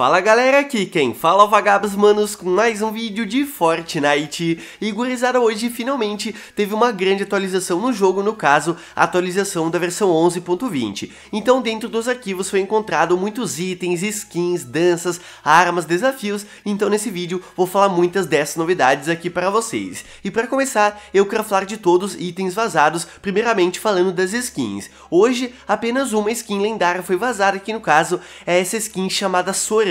Fala galera, aqui quem fala é o Vagabos Manos com mais um vídeo de Fortnite. E gurizada, hoje finalmente teve uma grande atualização no jogo, no caso, a atualização da versão 11.20. Então dentro dos arquivos foi encontrado muitos itens, skins, danças, armas, desafios, então nesse vídeo vou falar muitas dessas novidades aqui para vocês. E para começar, eu quero falar de todos os itens vazados, primeiramente falando das skins. Hoje, apenas uma skin lendária foi vazada, que no caso é essa skin chamada Sora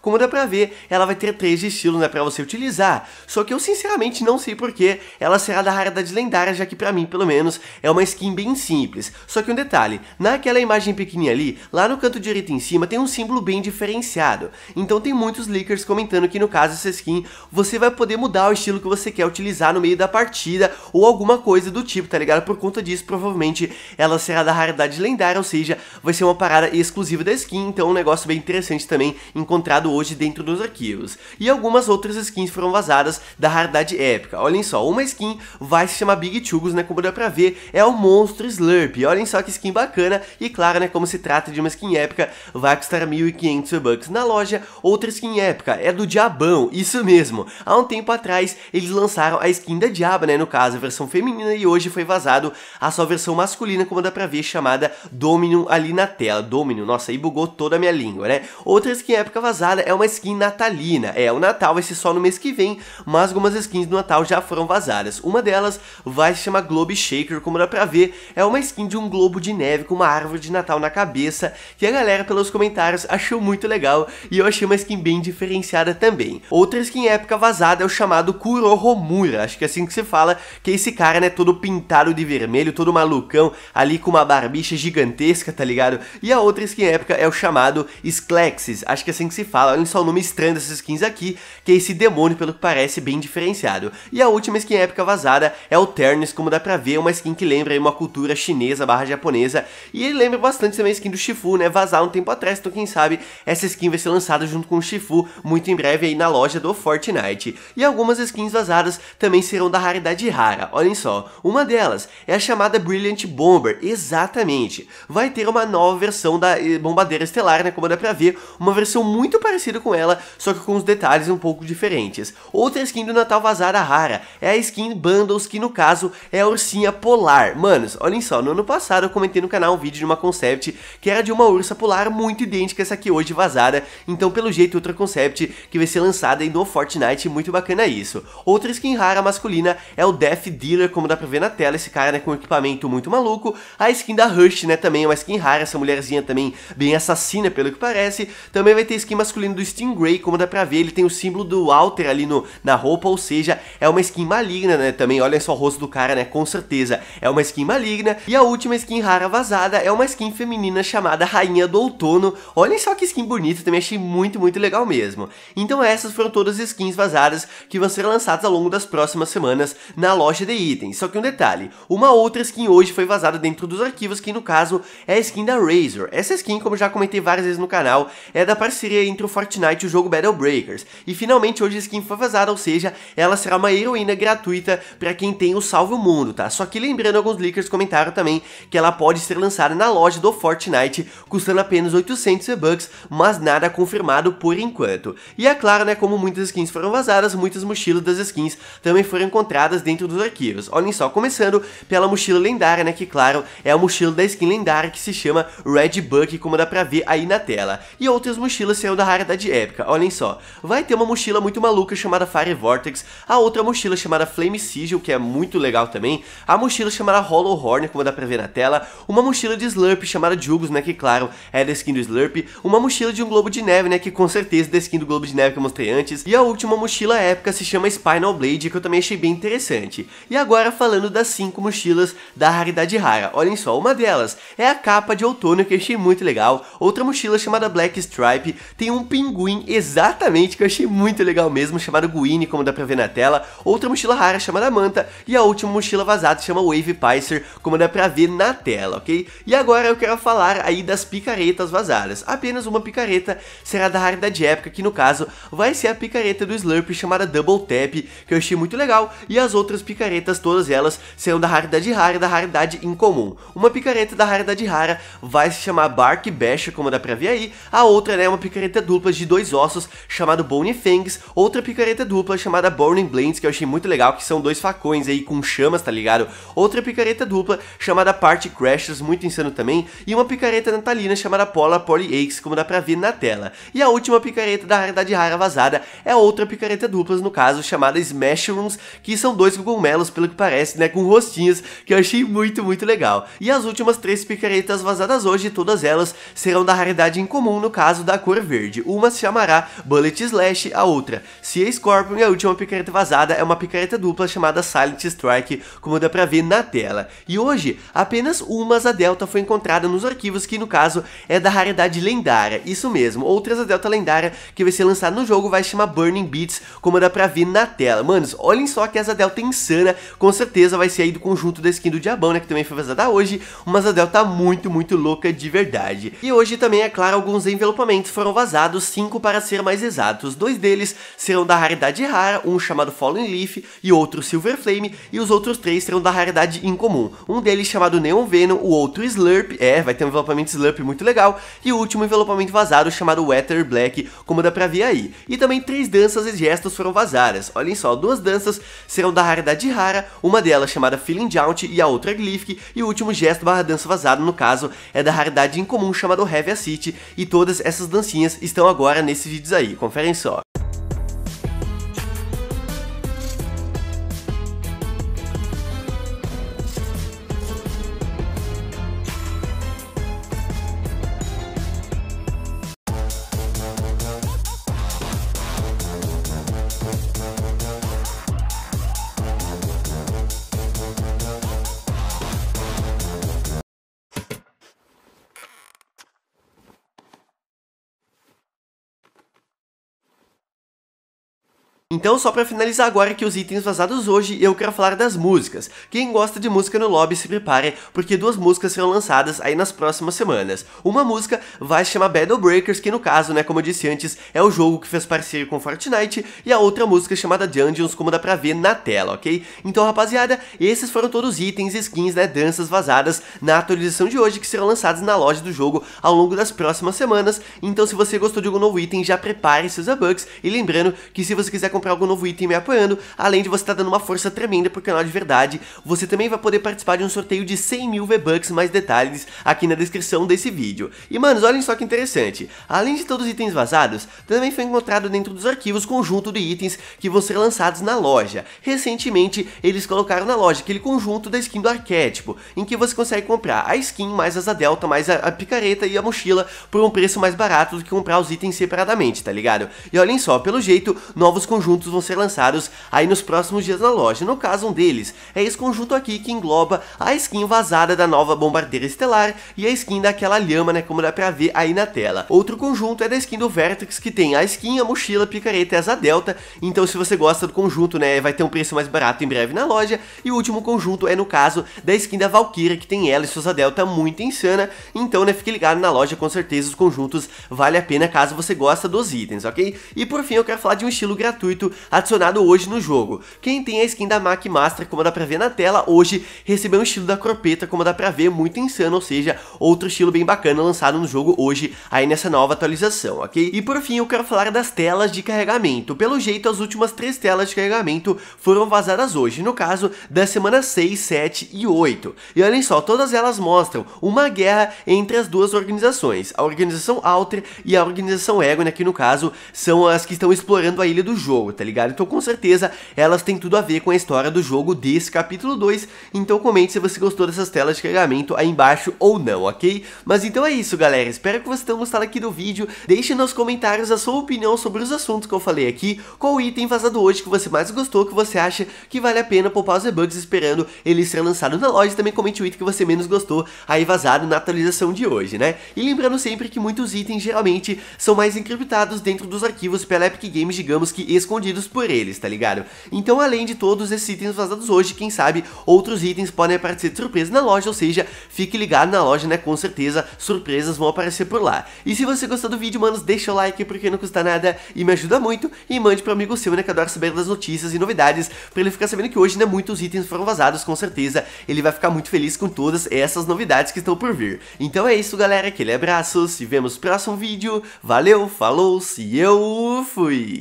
como dá pra ver, ela vai ter três estilos né, pra você utilizar, só que eu sinceramente não sei porquê ela será da raridade lendária, já que pra mim, pelo menos, é uma skin bem simples. Só que um detalhe, naquela imagem pequenininha ali, lá no canto direito em cima tem um símbolo bem diferenciado, então tem muitos leakers comentando que no caso essa skin, você vai poder mudar o estilo que você quer utilizar no meio da partida, ou alguma coisa do tipo, tá ligado? Por conta disso, provavelmente, ela será da raridade lendária, ou seja, vai ser uma parada exclusiva da skin, então é um negócio bem interessante também em encontrado hoje dentro dos arquivos. E algumas outras skins foram vazadas da raridade épica. Olhem só, uma skin vai se chamar Big Chugos, né, como dá pra ver, é o Monstro Slurp. Olhem só que skin bacana e claro, né, como se trata de uma skin épica, vai custar 1.500 bucks na loja. Outra skin épica é do Diabão, isso mesmo. Há um tempo atrás, eles lançaram a skin da Diaba, né, no caso, a versão feminina e hoje foi vazado a sua versão masculina, como dá pra ver, chamada Dominion ali na tela. Dominion, nossa, aí bugou toda a minha língua, né? Outra skin época vazada é uma skin natalina. É, o Natal vai ser só no mês que vem, mas algumas skins do Natal já foram vazadas. Uma delas vai se chamar Globe Shaker, como dá pra ver, é uma skin de um globo de neve com uma árvore de Natal na cabeça, que a galera pelos comentários achou muito legal e eu achei uma skin bem diferenciada também. Outra skin época vazada é o chamado Kurohomura, acho que é assim que se fala, que é esse cara, né, todo pintado de vermelho, todo malucão, ali com uma barbicha gigantesca, tá ligado? E a outra skin época é o chamado Sklexis, acho que que é assim que se fala. Olhem só o nome estranho dessas skins aqui, que é esse demônio, pelo que parece, bem diferenciado. E a última skin épica vazada é o Ternis, como dá pra ver, uma skin que lembra uma cultura chinesa barra japonesa. E ele lembra bastante também a skin do Shifu, né? Vazar um tempo atrás, então quem sabe essa skin vai ser lançada junto com o Shifu muito em breve aí na loja do Fortnite. E algumas skins vazadas também serão da raridade rara. Olhem só, uma delas é a chamada Brilliant Bomber, exatamente. Vai ter uma nova versão da eh, Bombadeira Estelar, né? Como dá pra ver, uma versão são muito parecido com ela, só que com os detalhes um pouco diferentes. Outra skin do Natal vazada rara é a skin Bundles, que no caso é a ursinha polar. Manos, olhem só, no ano passado eu comentei no canal um vídeo de uma concept que era de uma ursa polar muito idêntica a essa aqui hoje vazada, então pelo jeito outra concept que vai ser lançada aí no Fortnite, muito bacana isso. Outra skin rara masculina é o Death Dealer, como dá pra ver na tela, esse cara né, com equipamento muito maluco. A skin da Rush, né, também é uma skin rara, essa mulherzinha também bem assassina pelo que parece. Também vai ter skin masculino do Stingray, como dá pra ver, ele tem o símbolo do Walter ali no, na roupa, ou seja, é uma skin maligna, né, também, olha só o rosto do cara, né, com certeza, é uma skin maligna. E a última skin rara vazada é uma skin feminina chamada Rainha do Outono, olhem só que skin bonita, também achei muito, muito legal mesmo. Então essas foram todas as skins vazadas que vão ser lançadas ao longo das próximas semanas na loja de itens. Só que um detalhe, uma outra skin hoje foi vazada dentro dos arquivos, que no caso é a skin da Razor. Essa skin, como já comentei várias vezes no canal, é da parceria seria entre o Fortnite e o jogo Battle Breakers. E finalmente hoje a skin foi vazada, ou seja, ela será uma heroína gratuita para quem tem o Salve o Mundo, tá? Só que lembrando, alguns leakers comentaram também que ela pode ser lançada na loja do Fortnite, custando apenas 800 V-Bucks, mas nada confirmado por enquanto. E é claro, né, como muitas skins foram vazadas, muitas mochilas das skins também foram encontradas dentro dos arquivos. Olhem só, começando pela mochila lendária, né, que claro, é a mochila da skin lendária que se chama Red Buck, como dá pra ver aí na tela. E outras mochilas mochila saiu da raridade épica, olhem só. Vai ter uma mochila muito maluca chamada Fire Vortex, a outra mochila chamada Flame Sigil, que é muito legal também, a mochila chamada Hollow Horn, como dá pra ver na tela, uma mochila de Slurp chamada Jugos, né, que claro, é da skin do Slurp, uma mochila de um globo de neve, né, que com certeza é da skin do globo de neve que eu mostrei antes, e a última mochila épica se chama Spinal Blade, que eu também achei bem interessante. E agora falando das 5 mochilas da raridade rara, olhem só, uma delas é a capa de outono que achei muito legal, outra mochila chamada Black Stripe, tem um pinguim exatamente que eu achei muito legal mesmo, chamado Guine, como dá pra ver na tela, outra mochila rara chamada Manta e a última mochila vazada chama Wave Picer, como dá pra ver na tela, ok? E agora eu quero falar aí das picaretas vazadas. Apenas uma picareta será da raridade épica, que no caso vai ser a picareta do Slurp chamada Double Tap, que eu achei muito legal, e as outras picaretas, todas elas, serão da raridade rara e da raridade incomum. Uma picareta da raridade rara vai se chamar Bark Bash, como dá pra ver aí, a outra né, é uma picareta picareta dupla de dois ossos chamado Bone Fangs, outra picareta dupla chamada Burning Blades, que eu achei muito legal, que são dois facões aí com chamas, tá ligado? Outra picareta dupla chamada Party Crashers, muito insano também, e uma picareta natalina chamada Paula Poly Aches, como dá pra ver na tela. E a última picareta da raridade rara vazada é outra picareta duplas, no caso, chamada Smashrooms, que são dois cogumelos, pelo que parece, né, com rostinhos, que eu achei muito, muito legal. E as últimas três picaretas vazadas hoje, todas elas serão da raridade incomum, no caso da cor verde. Uma se chamará Bullet Slash, a outra Sea Scorpion e a última picareta vazada é uma picareta dupla chamada Silent Strike, como dá pra ver na tela. E hoje, apenas uma asa delta foi encontrada nos arquivos, que no caso é da raridade lendária. Isso mesmo, outra asa delta lendária que vai ser lançada no jogo vai se chamar Burning Beats, como dá pra ver na tela. Manos, olhem só que asa delta insana, com certeza vai ser aí do conjunto da skin do Diabão, né, que também foi vazada hoje, uma asa delta muito, muito louca de verdade. E hoje também, é claro, alguns envelopamentos foram vazados, cinco para ser mais exatos. Dois deles serão da raridade rara, um chamado Fallen Leaf e outro Silver Flame, e os outros três serão da raridade incomum. Um deles chamado Neon Venom, o outro Slurp, é, vai ter um envelopamento Slurp muito legal, e o último envelopamento vazado chamado Weather Black, como dá pra ver aí. E também três danças e gestos foram vazadas. Olhem só, duas danças serão da raridade rara, uma delas chamada Feeling Jaunt e a outra Glyphic, e o último gesto barra dança vazado, no caso, é da raridade incomum chamado Heavy City, e todas essas danças estão agora nesses vídeos aí, conferem só. Então, só para finalizar agora que os itens vazados hoje, eu quero falar das músicas. Quem gosta de música no lobby, se prepare, porque duas músicas serão lançadas aí nas próximas semanas. Uma música vai se chamar Battle Breakers, que no caso, né, como eu disse antes, é o jogo que fez parceria com Fortnite, e a outra música chamada Dungeons, como dá pra ver na tela, ok? Então, rapaziada, esses foram todos os itens, skins, né, danças vazadas na atualização de hoje, que serão lançadas na loja do jogo ao longo das próximas semanas. Então, se você gostou de algum novo item, já prepare seus abugs, e lembrando que se você quiser comprar algum novo item me apoiando, além de você estar tá dando uma força tremenda pro canal de verdade. Você também vai poder participar de um sorteio de 100 mil V-Bucks, mais detalhes aqui na descrição desse vídeo. E manos, olhem só que interessante, além de todos os itens vazados, também foi encontrado dentro dos arquivos conjunto de itens que vão ser lançados na loja. Recentemente, eles colocaram na loja aquele conjunto da skin do arquétipo, em que você consegue comprar a skin, mais a delta, mais a, a picareta e a mochila por um preço mais barato do que comprar os itens separadamente, tá ligado? E olhem só, pelo jeito, novos conjuntos conjuntos vão ser lançados aí nos próximos dias na loja. No caso, um deles é esse conjunto aqui que engloba a skin vazada da nova Bombardeira Estelar e a skin daquela lhama, né, como dá pra ver aí na tela. Outro conjunto é da skin do Vertex, que tem a skin, a mochila, a picareta e asa delta, então se você gosta do conjunto, né, vai ter um preço mais barato em breve na loja. E o último conjunto é, no caso, da skin da Valkyria, que tem ela e sua asa delta muito insana, então, né, fique ligado na loja, com certeza os conjuntos vale a pena caso você gosta dos itens, ok? E por fim, eu quero falar de um estilo gratuito gratuito adicionado hoje no jogo. Quem tem a skin da Mac Master, como dá pra ver na tela, hoje recebeu um estilo da Cropeta, como dá pra ver, muito insano, ou seja, outro estilo bem bacana lançado no jogo hoje, aí nessa nova atualização, ok? E por fim, eu quero falar das telas de carregamento. Pelo jeito, as últimas três telas de carregamento foram vazadas hoje, no caso, da semana 6, 7 e 8. E olhem só, todas elas mostram uma guerra entre as duas organizações, a organização Alter e a organização Egon, né, aqui no caso, são as que estão explorando a ilha do jogo, tá ligado? Então com certeza elas têm tudo a ver com a história do jogo desse capítulo 2, então comente se você gostou dessas telas de carregamento aí embaixo ou não, ok? Mas então é isso galera, espero que vocês tenham gostado aqui do vídeo, deixe nos comentários a sua opinião sobre os assuntos que eu falei aqui, qual item vazado hoje que você mais gostou, que você acha que vale a pena poupar os e-bugs esperando ele ser lançado na loja, também comente o item que você menos gostou aí vazado na atualização de hoje, né? E lembrando sempre que muitos itens geralmente são mais encriptados dentro dos arquivos pela Epic Games, digamos que escondidos escondidos por eles, tá ligado? Então, além de todos esses itens vazados hoje, quem sabe outros itens podem aparecer de surpresa na loja, ou seja, fique ligado na loja, né? Com certeza, surpresas vão aparecer por lá. E se você gostou do vídeo, manos, deixa o like porque não custa nada e me ajuda muito. E mande pro amigo seu, né? Que adora saber das notícias e novidades, pra ele ficar sabendo que hoje, né? Muitos itens foram vazados, com certeza. Ele vai ficar muito feliz com todas essas novidades que estão por vir. Então é isso, galera. Aquele abraço, se vemos no próximo vídeo. Valeu, falou, se eu fui!